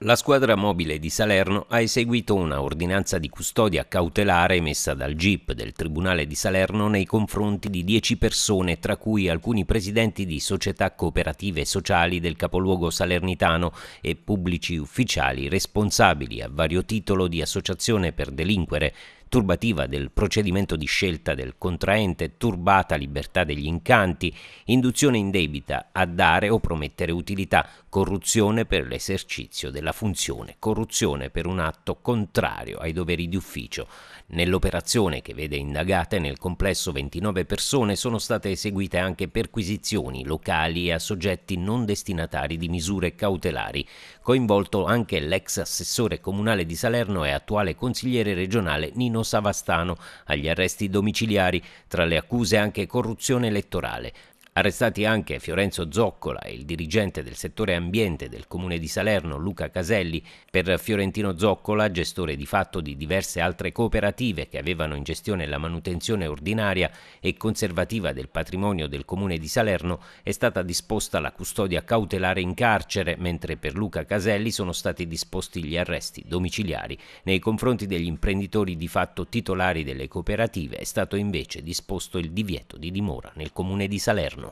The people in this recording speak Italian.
La squadra mobile di Salerno ha eseguito una ordinanza di custodia cautelare emessa dal GIP del Tribunale di Salerno nei confronti di dieci persone, tra cui alcuni presidenti di società cooperative sociali del capoluogo salernitano e pubblici ufficiali responsabili a vario titolo di associazione per delinquere, turbativa del procedimento di scelta del contraente, turbata libertà degli incanti, induzione indebita a dare o promettere utilità, corruzione per l'esercizio della funzione, corruzione per un atto contrario ai doveri di ufficio. Nell'operazione che vede indagate nel complesso 29 persone sono state eseguite anche perquisizioni locali a soggetti non destinatari di misure cautelari, coinvolto anche l'ex assessore comunale di Salerno e attuale consigliere regionale Nino Nino Savastano agli arresti domiciliari, tra le accuse anche corruzione elettorale. Arrestati anche Fiorenzo Zoccola e il dirigente del settore ambiente del comune di Salerno Luca Caselli. Per Fiorentino Zoccola, gestore di fatto di diverse altre cooperative che avevano in gestione la manutenzione ordinaria e conservativa del patrimonio del comune di Salerno, è stata disposta la custodia cautelare in carcere, mentre per Luca Caselli sono stati disposti gli arresti domiciliari. Nei confronti degli imprenditori di fatto titolari delle cooperative è stato invece disposto il divieto di dimora nel comune di Salerno.